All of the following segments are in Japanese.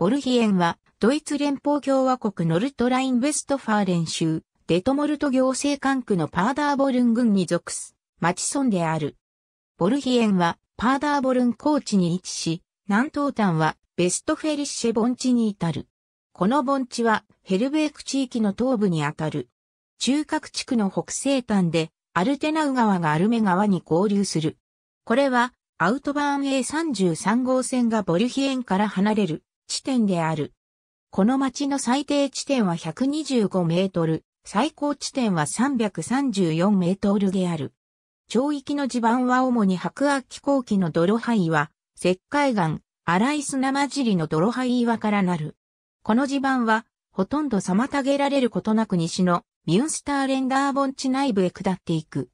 ボルヒエンは、ドイツ連邦共和国ノルトライン・ウェストファーレン州、デトモルト行政管区のパーダーボルン郡に属す、町村である。ボルヒエンは、パーダーボルン高地に位置し、南東端は、ベストフェリッシェ盆地に至る。この盆地は、ヘルベーク地域の東部にあたる。中核地区の北西端で、アルテナウ川がアルメ川に合流する。これは、アウトバーン A33 号線がボルヒエンから離れる地点である。この町の最低地点は125メートル、最高地点は334メートルである。町域の地盤は主に白亜紀後期の泥灰岩、石灰岩、荒い砂混じりの泥灰岩からなる。この地盤は、ほとんど妨げられることなく西のミュンスターレンダー盆地内部へ下っていく。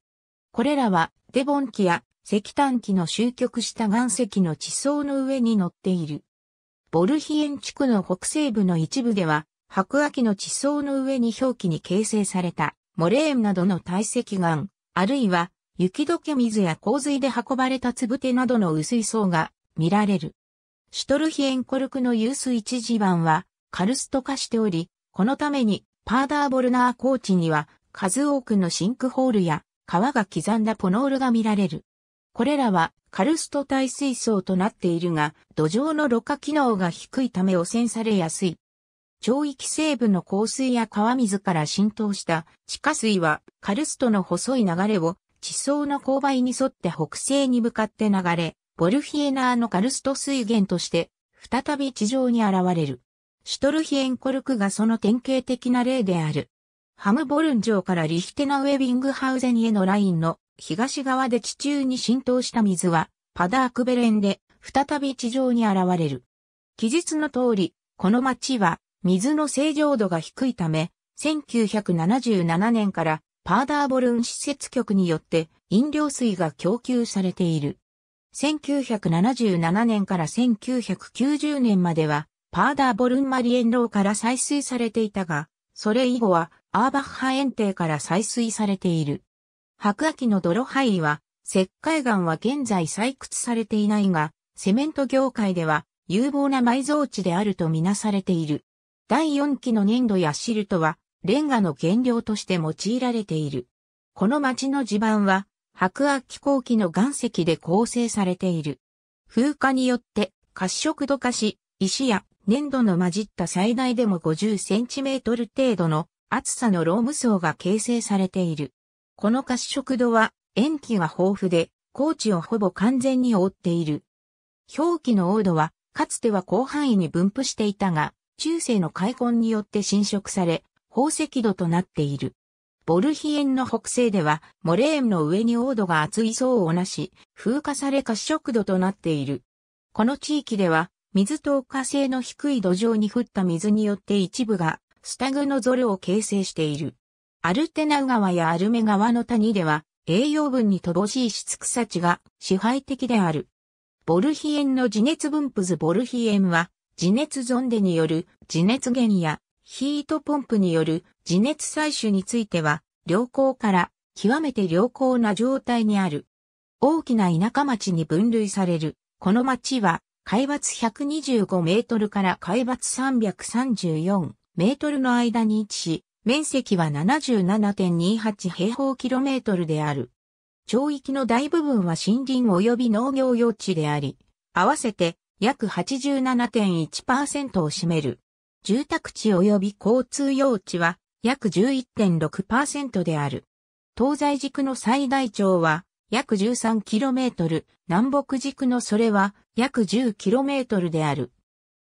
これらはデボン機や石炭機の終局した岩石の地層の上に乗っている。ボルヒエン地区の北西部の一部では、白亜紀の地層の上に表記に形成された、モレーンなどの堆積岩、あるいは、雪解け水や洪水で運ばれたつぶてなどの薄い層が見られる。シュトルヒエンコルクの有数一地盤は、カルスト化しており、このために、パーダーボルナー高地には、数多くのシンクホールや、川が刻んだポノールが見られる。これらは、カルスト耐水層となっているが、土壌のろ過機能が低いため汚染されやすい。腸域西部の香水や川水から浸透した地下水は、カルストの細い流れを地層の勾配に沿って北西に向かって流れ、ボルフィエナーのカルスト水源として、再び地上に現れる。シュトルヒエンコルクがその典型的な例である。ハムボルン城からリヒテナウェビングハウゼンへのラインの東側で地中に浸透した水は、パダークベレンで、再び地上に現れる。記述の通り、この町は、水の正常度が低いため、1977年からパーダーボルン施設局によって飲料水が供給されている。1977年から1990年まではパーダーボルンマリエンローから採水されていたが、それ以後はアーバッハ園庭から採水されている。白亜紀の泥灰は、石灰岩は現在採掘されていないが、セメント業界では有望な埋蔵地であるとみなされている。第4期の粘土やシルトは、レンガの原料として用いられている。この町の地盤は、白亜紀後期の岩石で構成されている。風化によって褐色土化し、石や粘土の混じった最大でも50センチメートル程度の厚さのローム層が形成されている。この褐色土は塩基が豊富で、高地をほぼ完全に覆っている。表記の黄土は、かつては広範囲に分布していたが、中世の開墾によって侵食され、宝石土となっている。ボルヒエンの北西では、モレーンの上に黄土が厚い層をなし、風化され褐色土となっている。この地域では、水透過性の低い土壌に降った水によって一部が、スタグのゾルを形成している。アルテナ川やアルメ川の谷では栄養分に乏しい質草地が支配的である。ボルヒエンの地熱分布図ボルヒエンは地熱ゾンデによる地熱源やヒートポンプによる地熱採取については良好から極めて良好な状態にある。大きな田舎町に分類される。この町は海抜125メートルから海抜334メートルの間に位置し、面積は77.28平方キロメートルである。町域の大部分は森林及び農業用地であり、合わせて約87.1%を占める。住宅地及び交通用地は約11.6%である。東西軸の最大町は約 13km、南北軸のそれは約 10km である。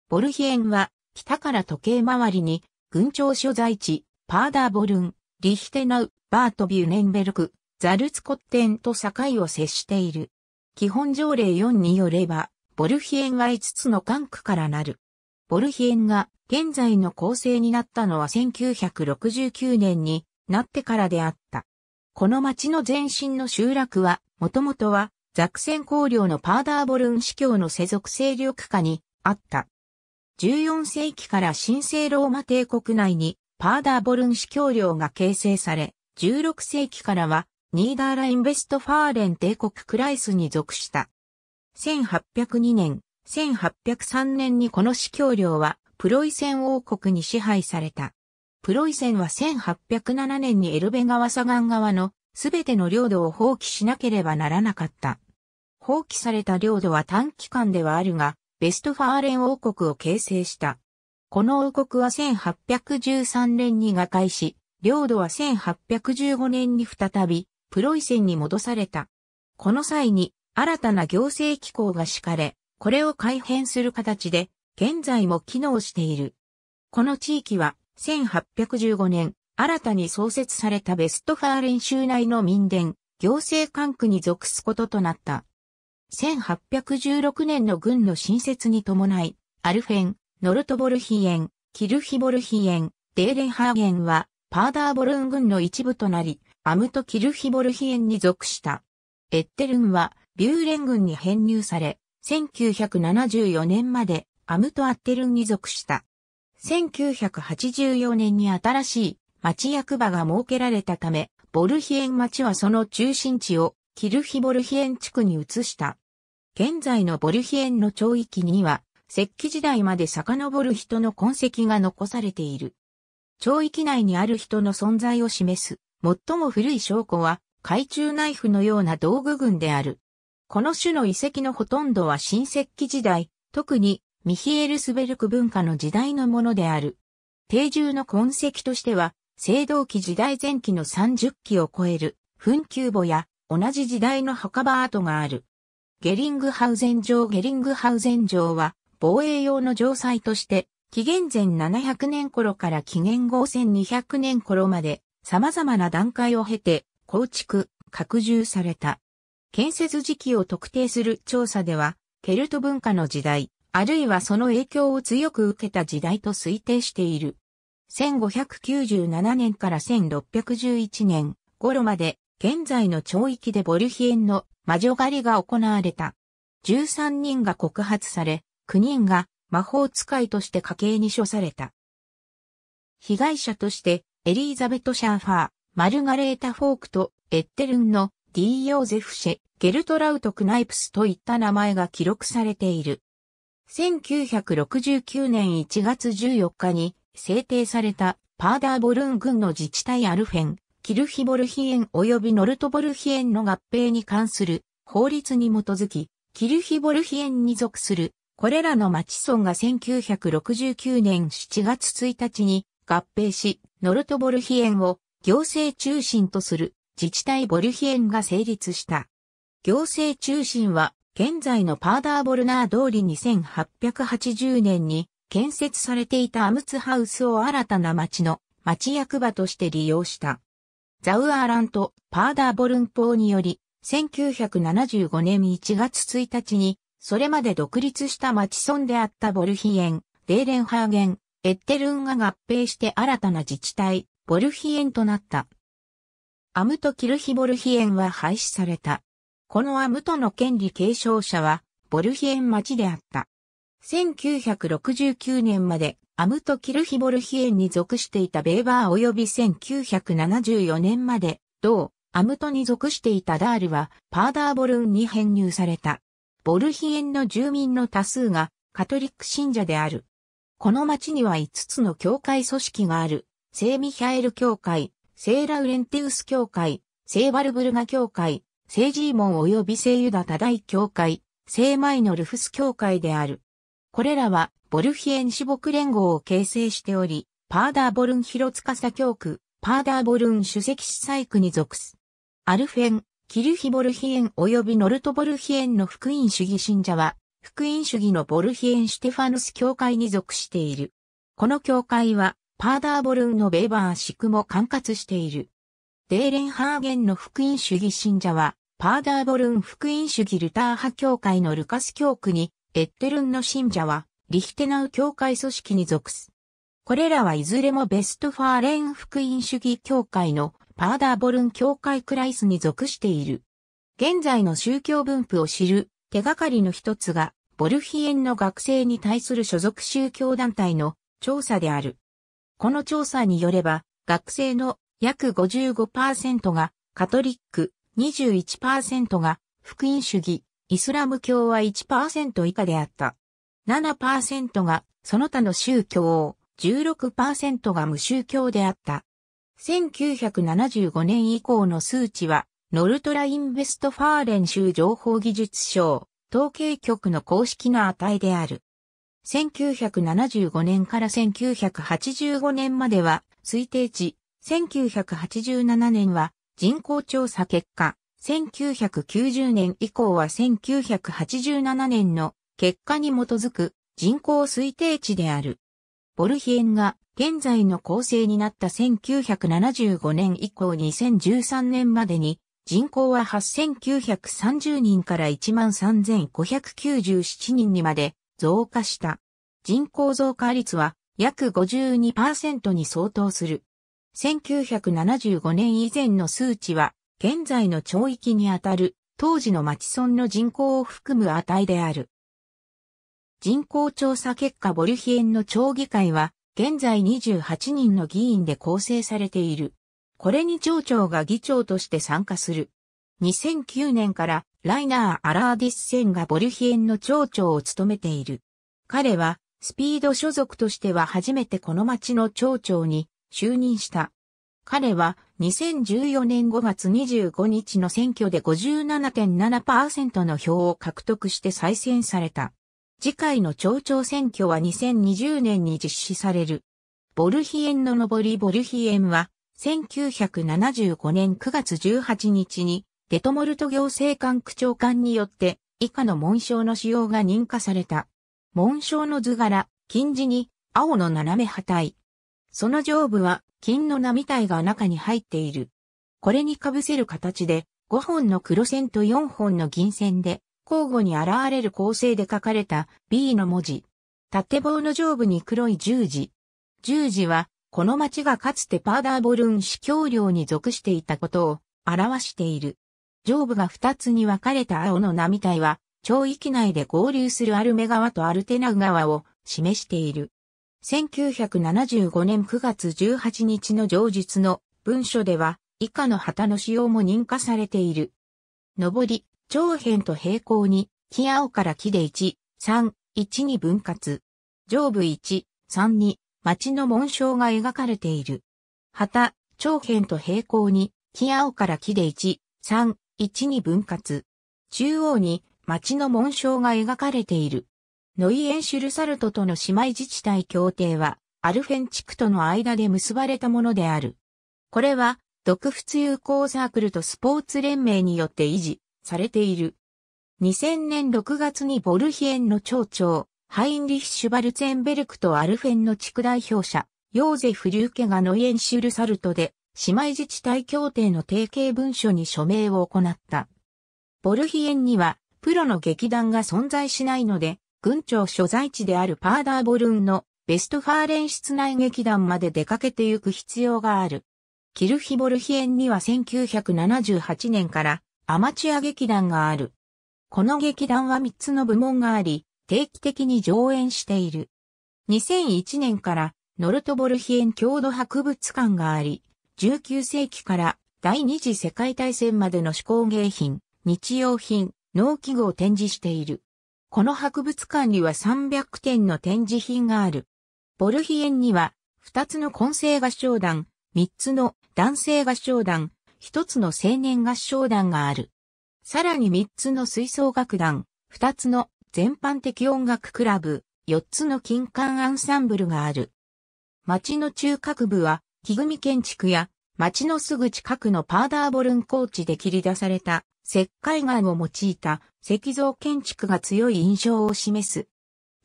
ボルヒエンは北から時計回りに群長所在地、パーダーボルン、リヒテナウ、バートビューネンベルク、ザルツコッテンと境を接している。基本条例4によれば、ボルヒエンは5つの管区からなる。ボルヒエンが現在の構成になったのは1969年になってからであった。この町の前身の集落は、もともとはザクセン公領のパーダーボルン司教の世俗勢力下にあった。14世紀から神聖ローマ帝国内にパーダーボルン司教領が形成され、16世紀からはニーダーラインベストファーレン帝国クライスに属した。1802年、1803年にこの司教領はプロイセン王国に支配された。プロイセンは1807年にエルベ川左岸側のすべての領土を放棄しなければならなかった。放棄された領土は短期間ではあるが、ベストファーレン王国を形成した。この王国は1813年に瓦解し、領土は1815年に再び、プロイセンに戻された。この際に、新たな行政機構が敷かれ、これを改変する形で、現在も機能している。この地域は、1815年、新たに創設されたベストファーレン州内の民伝、行政管区に属すこととなった。1816年の軍の新設に伴い、アルフェン、ノルトボルヒエン、キルヒボルヒエン、デーレンハーゲンは、パーダーボルン軍の一部となり、アムトキルヒボルヒエンに属した。エッテルンは、ビューレン軍に編入され、1974年まで、アムトアッテルンに属した。1984年に新しい町役場が設けられたため、ボルヒエン町はその中心地をキルヒボルヒエン地区に移した。現在のボルヒエンの町域には石器時代まで遡る人の痕跡が残されている。町域内にある人の存在を示す、最も古い証拠は、懐中ナイフのような道具群である。この種の遺跡のほとんどは新石器時代、特にミヒエルスベルク文化の時代のものである。定住の痕跡としては、青銅器時代前期の30期を超える、墳丘墓や同じ時代の墓場跡がある。ゲリングハウゼン城ゲリングハウゼン城は、防衛用の城塞として、紀元前700年頃から紀元後1200年頃まで様々な段階を経て構築、拡充された。建設時期を特定する調査では、ケルト文化の時代、あるいはその影響を強く受けた時代と推定している。1597年から1611年頃まで、現在の町域でボルヒエンの魔女狩りが行われた。13人が告発され、9人が魔法使いとして家計に処された。被害者として、エリーザベト・シャーファー、マルガレータ・フォークと、エッテルンの D・ ヨーゼフシェ、ゲルトラウト・クナイプスといった名前が記録されている。1969年1月14日に制定されたパーダーボルン軍の自治体アルフェン、キルヒボルヒエン及びノルトボルヒエンの合併に関する法律に基づき、キルヒボルヒエンに属するこれらの町村が1969年7月1日に合併し、ノルトボルヒエンを行政中心とする自治体ボルヒエンが成立した。行政中心は現在のパーダーボルナー通り2880年に建設されていたアムツハウスを新たな町の町役場として利用した。ザウアーラント・パーダーボルン法により、1975年1月1日にそれまで独立した町村であったボルヒエン、デーレンハーゲン、エッテルンが合併して新たな自治体、ボルヒエンとなった。アムト・キルヒ・ボルヒエンは廃止された。このアムトの権利継承者は、ボルヒエン町であった。1969年までアムト・キルヒ・ボルヒエンに属していたベーバー及び1974年まで、同アムトに属していたダールはパーダーボルンに編入された。ボルヒエンの住民の多数がカトリック信者である。この町には5つの教会組織がある、聖ミヒャエル教会、聖ラウレンテウス教会、聖バルブルガ教会、聖ジーモン及び聖ユダ多大教会、聖マイノルフス教会である。これらは、ボルヒエン私牧連合を形成しており、パーダーボルン広サ教区、パーダーボルン主席司祭区に属す。アルフェン、キルヒボルヒエン及びノルトボルヒエンの福音主義信者は、福音主義のボルヒエン・シュテファヌス教会に属している。この教会は、パーダーボルンのベーバーシクも管轄している。デーレンハーゲンの福音主義信者は、パーダーボルン福音主義ルター派教会のルカス教区に、エッテルンの信者は、リヒテナウ教会組織に属す。これらはいずれもベストファーレン福音主義教会のパーダーボルン教会クライスに属している。現在の宗教分布を知る手がかりの一つが、ボルヒエンの学生に対する所属宗教団体の調査である。この調査によれば、学生の約55%がカトリック、21%が福音主義、イスラム教は1%以下であった。7%がその他の宗教を、16%が無宗教であった。1975年以降の数値は、ノルトラインベストファーレン州情報技術省、統計局の公式の値である。1975年から1985年までは推定値、1987年は人口調査結果、1990年以降は1987年の結果に基づく人口推定値である。ボルヒエンが現在の構成になった1975年以降2013年までに人口は8930人から13597人にまで増加した。人口増加率は約52%に相当する。1975年以前の数値は現在の町域にあたる当時の町村の人口を含む値である。人口調査結果ボルヒエンの町議会は、現在28人の議員で構成されている。これに町長が議長として参加する。2009年からライナー・アラーディスセンがボルヒエンの町長を務めている。彼はスピード所属としては初めてこの町の町長に就任した。彼は2014年5月25日の選挙で57.7%の票を獲得して再選された。次回の町長選挙は2020年に実施される。ボルヒエンの上りボルヒエンは、1975年9月18日に、デトモルト行政官区長官によって、以下の紋章の使用が認可された。紋章の図柄、金字に、青の斜め旗体。その上部は、金の波体が中に入っている。これに被せる形で、5本の黒線と4本の銀線で、交互に現れる構成で書かれた B の文字。縦棒の上部に黒い十字。十字は、この町がかつてパーダーボルン市教領に属していたことを表している。上部が二つに分かれた青の波体は、町域内で合流するアルメ川とアルテナ川を示している。1975年9月18日の上述の文書では、以下の旗の使用も認可されている。上り、長辺と平行に、木青から木で1、3、1に分割。上部1、3に、町の紋章が描かれている。旗、長辺と平行に、木青から木で1、3、1に分割。中央に、町の紋章が描かれている。ノイエンシュルサルトとの姉妹自治体協定は、アルフェン地区との間で結ばれたものである。これは、独仏友好サークルとスポーツ連盟によって維持、されている。2000年6月にボルヒエンの町長、ハインリヒ・シュバルツェンベルクとアルフェンの地区代表者、ヨーゼフ・リューケがノイエンシュルサルトで、姉妹自治体協定の提携文書に署名を行った。ボルヒエンには、プロの劇団が存在しないので、軍庁所在地であるパーダーボルンのベストファーレン室内劇団まで出かけてゆく必要がある。キルヒ・ボルヒエンには1978年からアマチュア劇団がある。この劇団は3つの部門があり、定期的に上演している。2001年からノルトボルヒエン郷土博物館があり、19世紀から第二次世界大戦までの手工芸品、日用品、農機具を展示している。この博物館には300点の展示品がある。ボルヒエンには2つの混声合唱団、3つの男性合唱団、一つの青年合唱団がある。さらに三つの吹奏楽団、二つの全般的音楽クラブ、四つの金管アンサンブルがある。町の中核部は、木組建築や、町のすぐ近くのパーダーボルン高地で切り出された石灰岩を用いた石像建築が強い印象を示す。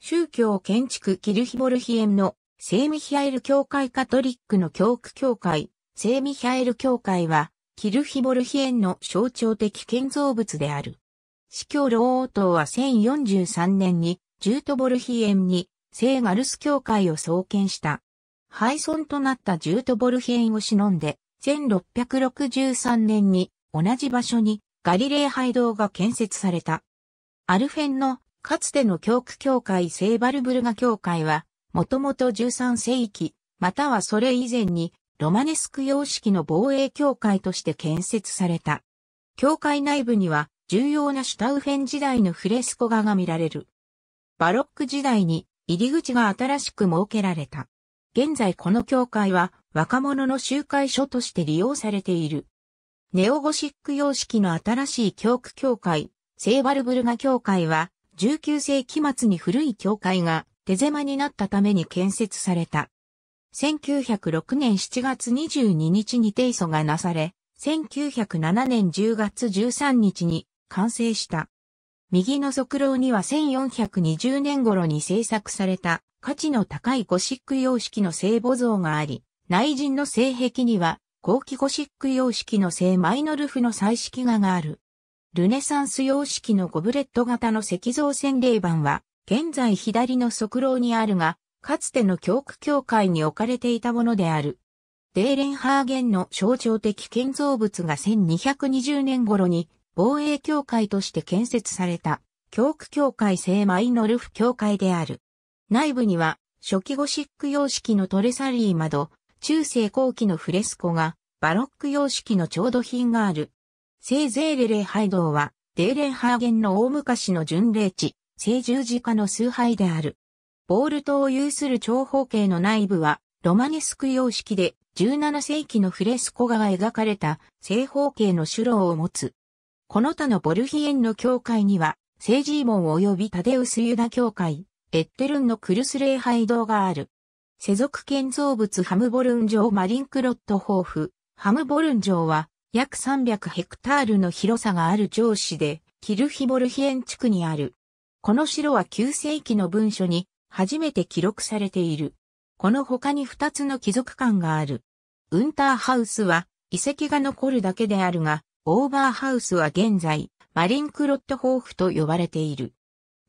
宗教建築キルヒボルヒエンの聖ミヒャエル教会カトリックの教区教会、聖ミヒャエル教会はキルヒボルヒエンの象徴的建造物である。司教老王党は1043年に、ジュートボルヒエンに、聖ガルス教会を創建した。廃村となったジュートボルヒエンを忍んで、1663年に、同じ場所に、ガリレー廃道が建設された。アルフェンの、かつての教区教会聖バルブルガ教会は、もともと13世紀、またはそれ以前に、ロマネスク様式の防衛協会として建設された。教会内部には重要なシュタウフェン時代のフレスコ画が見られる。バロック時代に入り口が新しく設けられた。現在この教会は若者の集会所として利用されている。ネオゴシック様式の新しい教区教会、セーバルブルガ教会は19世紀末に古い教会が手狭になったために建設された。1906年7月22日に提訴がなされ、1907年10月13日に完成した。右の側廊には1420年頃に制作された価値の高いゴシック様式の聖母像があり、内陣の聖壁には後期ゴシック様式の聖マイノルフの彩色画がある。ルネサンス様式のゴブレット型の石像洗礼板は現在左の側廊にあるが、かつての教区教会に置かれていたものである。デーレンハーゲンの象徴的建造物が1220年頃に防衛教会として建設された教区教会聖マイノルフ教会である。内部には初期ゴシック様式のトレサリー窓、中世後期のフレスコがバロック様式の調度品がある。聖ゼーレ礼拝堂はデーレンハーゲンの大昔の巡礼地、聖十字架の崇拝である。ボールトを有する長方形の内部は、ロマネスク様式で、17世紀のフレスコ画が描かれた正方形の主楼を持つ。この他のボルヒエンの教会には、セージーモン及びタデウスユダ教会、エッテルンのクルス礼拝堂がある。世俗建造物ハムボルン城マリンクロットホーフ。ハムボルン城は約300ヘクタールの広さがある城市で、キルヒボルヒエン地区にある。この城は9世紀の文書に初めて記録されている。この他に2つの貴族館がある。ウンターハウスは遺跡が残るだけであるが、オーバーハウスは現在、マリンクロットホーフと呼ばれている。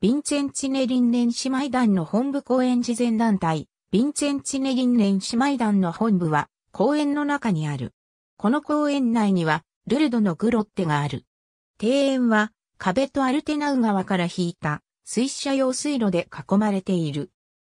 ヴィンチェンチネリンン姉妹団の本部公演事前団体、ヴィンチェンチネリンン姉妹団の本部は公園の中にある。この公園内には、ルルドのグロッテがある。庭園は壁とアルテナウ川から引いた水車用水路で囲まれている。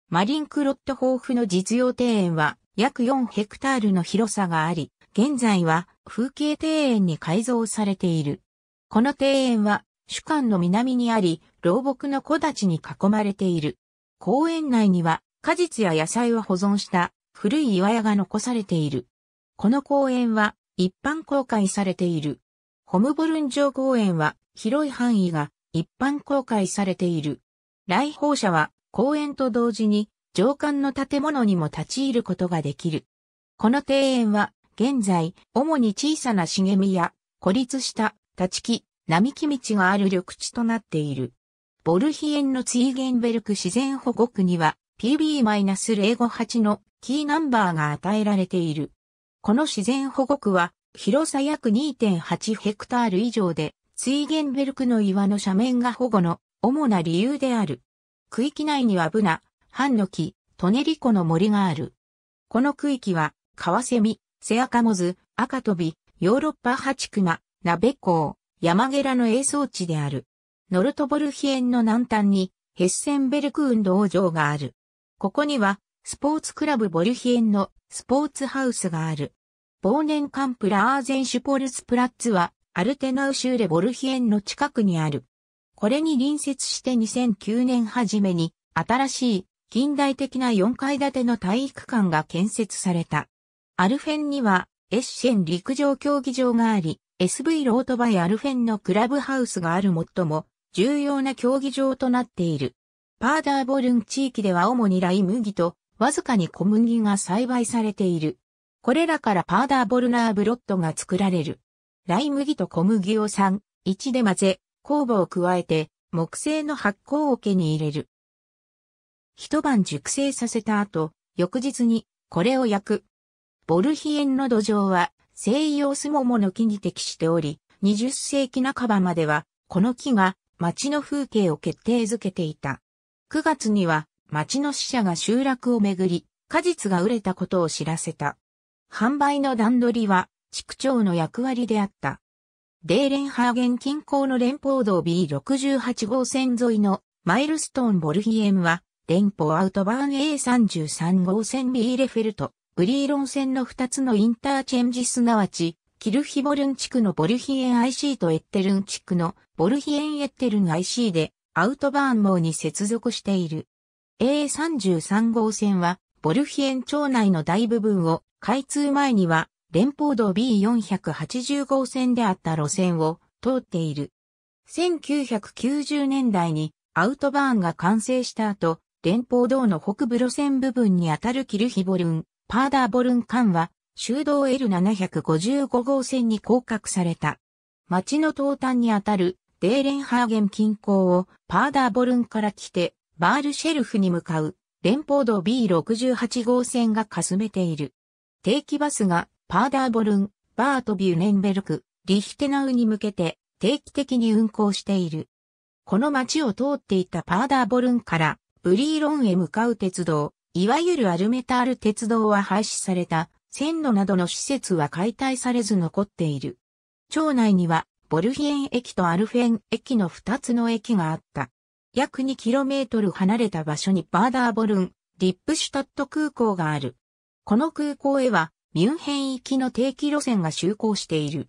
マリンクロット豊富の実用庭園は約4ヘクタールの広さがあり、現在は風景庭園に改造されている。この庭園は主観の南にあり、老木の木立に囲まれている。公園内には果実や野菜を保存した古い岩屋が残されている。この公園は一般公開されている。ホムボルン城公園は広い範囲が一般公開されている。来訪者は公園と同時に上官の建物にも立ち入ることができる。この庭園は現在主に小さな茂みや孤立した立ち木、並木道がある緑地となっている。ボルヒエンのツィーゲンベルク自然保護区には PB-058 のキーナンバーが与えられている。この自然保護区は広さ約2.8ヘクタール以上でツイゲンベルクの岩の斜面が保護の主な理由である。区域内にはブナ、ハンノキ、トネリコの森がある。この区域は、カワセミ、セアカモズ、アカトビ、ヨーロッパハチクマ、ナベコウ、ヤマゲラの栄草地である。ノルトボルヒエンの南端に、ヘッセンベルク運動場がある。ここには、スポーツクラブボルヒエンのスポーツハウスがある。忘年ンプラーゼンシュポルスプラッツは、アルテナウ州レボルヒエンの近くにある。これに隣接して2009年初めに、新しい近代的な4階建ての体育館が建設された。アルフェンには、エッシェン陸上競技場があり、SV ロートバイアルフェンのクラブハウスがある最も重要な競技場となっている。パーダーボルン地域では主にライ麦とわずかに小麦が栽培されている。これらからパーダーボルナーブロッドが作られる。ライ麦と小麦を3、1で混ぜ、酵母を加えて、木製の発酵桶に入れる。一晩熟成させた後、翌日にこれを焼く。ボルヒエンの土壌は西洋スモモの木に適しており、20世紀半ばまではこの木が町の風景を決定づけていた。9月には町の死者が集落をめぐり、果実が売れたことを知らせた。販売の段取りは地区長の役割であった。デーレンハーゲン近郊の連邦道 B68 号線沿いのマイルストーンボルヒエムは、連邦アウトバーン A33 号線ビーレフェルト、ブリーロン線の2つのインターチェンジすなわち、キルヒボルン地区のボルヒエン IC とエッテルン地区のボルヒエンエッテルン IC でアウトバーン網に接続している。A33 号線はボルヒエン町内の大部分を開通前には連邦道 B480 号線であった路線を通っている。1990年代にアウトバーンが完成した後、連邦道の北部路線部分にあたるキルヒボルン、パーダーボルン間は、修道 L755 号線に降格された。町の東端にあたるデーレンハーゲン近郊をパーダーボルンから来て、バールシェルフに向かう連邦道 B68 号線がかすめている。定期バスがパーダーボルン、バート・ビューネンベルク、リヒテナウに向けて定期的に運行している。この街を通っていたパーダーボルンからブリーロンへ向かう鉄道、いわゆるアルメタール鉄道は廃止された、線路などの施設は解体されず残っている。町内にはボルヒエン駅とアルフェン駅の2つの駅があった。約 2km 離れた場所にバーダーボルン、リップシュタット空港がある。この空港へはミュンヘン行きの定期路線が就航している。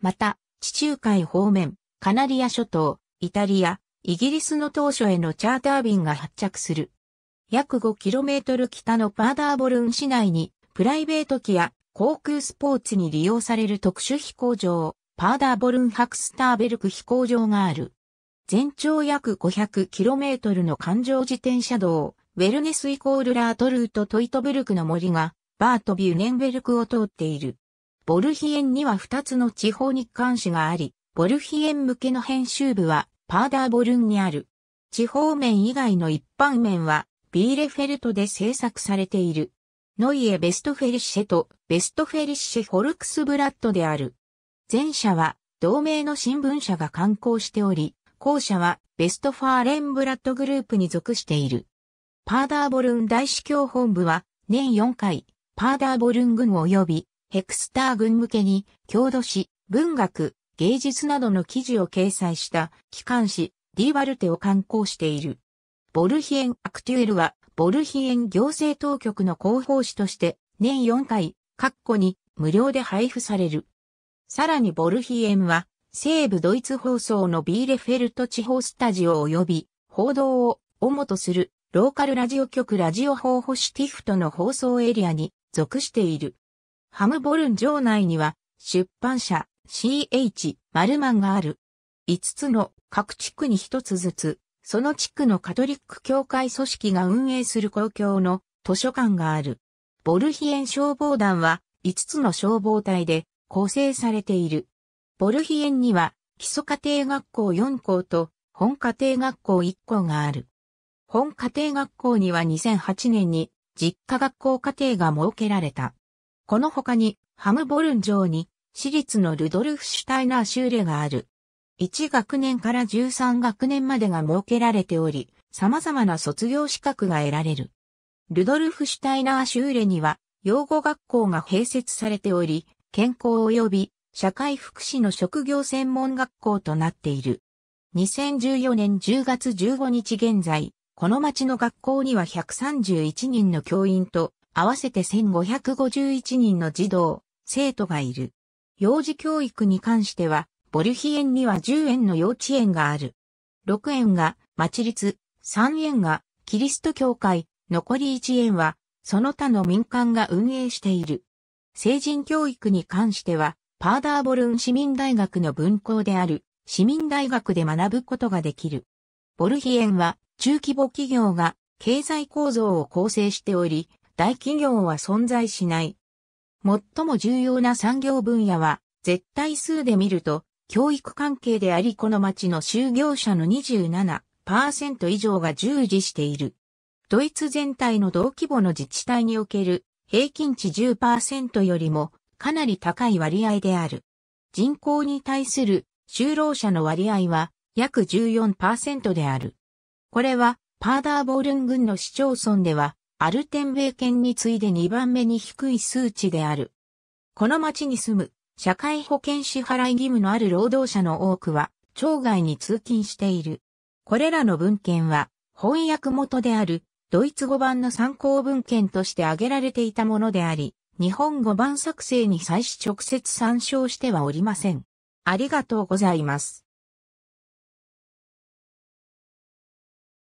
また、地中海方面、カナリア諸島、イタリア、イギリスの当初へのチャーター便が発着する。約 5km 北のパーダーボルン市内に、プライベート機や航空スポーツに利用される特殊飛行場、パーダーボルンハクスターベルク飛行場がある。全長約 500km の環状自転車道、ウェルネスイコールラートルートトイトブルクの森がバート・ビュネンベルクを通っている。ボルヒエンには2つの地方日刊誌があり、ボルヒエン向けの編集部はパーダーボルンにある。地方面以外の一般面はビーレフェルトで制作されている。ノイエ・ベストフェリッシェとベストフェリッシェ・フォルクスブラッドである。前者は同盟の新聞社が刊行しており、後者はベストファーレンブラッドグループに属している。パーダーボルン大司教本部は年4回パーダーボルン軍及びヘクスター軍向けに、郷土史、文学、芸術などの記事を掲載した機関誌、ディーバルテを刊行している。ボルヒエン・アクテュエルは、ボルヒエン行政当局の広報誌として、年4回、括弧に無料で配布される。さらにボルヒエンは、西部ドイツ放送のビーレフェルト地方スタジオ及び、報道を主とするローカルラジオ局ラジオ候補シティフトの放送エリアに属している。ハムボルン城内には出版社 CH マルマンがある。5つの各地区に1つずつ、その地区のカトリック教会組織が運営する公共の図書館がある。ボルヒエン消防団は5つの消防隊で構成されている。ボルヒエンには基礎家庭学校4校と本家庭学校1校がある。本家庭学校には2008年に実家学校課程が設けられた。この他に、ハムボルン城に、私立のルドルフ・シュタイナー修レがある。1学年から13学年までが設けられており、様々な卒業資格が得られる。ルドルフ・シュタイナー修レには、養護学校が併設されており、健康及び社会福祉の職業専門学校となっている。2014年10月15日現在、この町の学校には131人の教員と、合わせて1551人の児童、生徒がいる。幼児教育に関しては、ボルヒ園には10園の幼稚園がある。6園が、町立、3園が、キリスト教会、残り1園は、その他の民間が運営している。成人教育に関しては、パーダーボルン市民大学の分校である、市民大学で学ぶことができる。ボルヒ園は、中規模企業が経済構造を構成しており、大企業は存在しない。最も重要な産業分野は、絶対数で見ると、教育関係でありこの町の就業者の27%以上が従事している。ドイツ全体の同規模の自治体における平均値10%よりもかなり高い割合である。人口に対する就労者の割合は約14%である。これは、パーダーボールン郡の市町村では、アルテンベイ県に次いで2番目に低い数値である。この町に住む、社会保険支払い義務のある労働者の多くは、町外に通勤している。これらの文献は、翻訳元である、ドイツ語版の参考文献として挙げられていたものであり、日本語版作成に際し直接参照してはおりません。ありがとうございます。